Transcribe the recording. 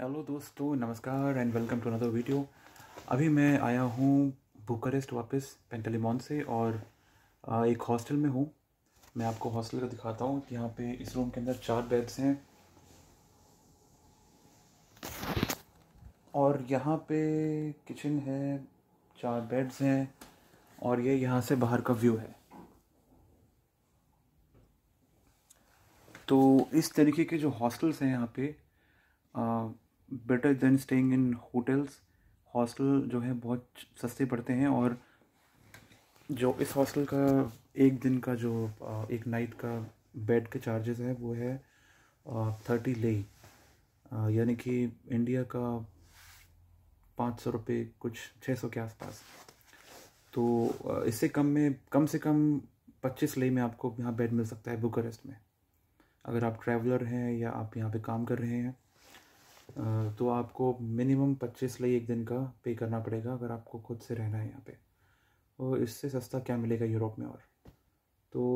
hello दोस्तों नमस्कार and welcome to another video अभी मैं आया हूँ बुकरेस्ट वापस पेंटलीमॉन से और एक हॉस्टल में हूँ मैं आपको हॉस्टल का दिखाता हूँ यहाँ पे इस रूम के अंदर चार बेड्स हैं और यहाँ पे किचन है चार बेड्स हैं और ये यहाँ से बाहर का व्यू है तो इस तरीके के जो हॉस्टल्स हैं यहाँ पे better than staying in hotels hostel जो है बहुत सस्ते पड़ते हैं और जो इस हॉस्टल का एक दिन का जो एक नाइट का बेड के चार्जेस है वो है थर्टी ले यानी कि इंडिया का पाँच सौ रुपये कुछ छः सौ के आसपास तो इससे कम में कम से कम पच्चीस ले में आपको यहाँ बेड मिल सकता है बुकरेस्ट में अगर आप ट्रैवलर हैं या आप यहाँ पे काम कर रहे हैं तो आपको मिनिमम पच्चीस लई एक दिन का पे करना पड़ेगा अगर आपको खुद से रहना है यहाँ पे और इससे सस्ता क्या मिलेगा यूरोप में और तो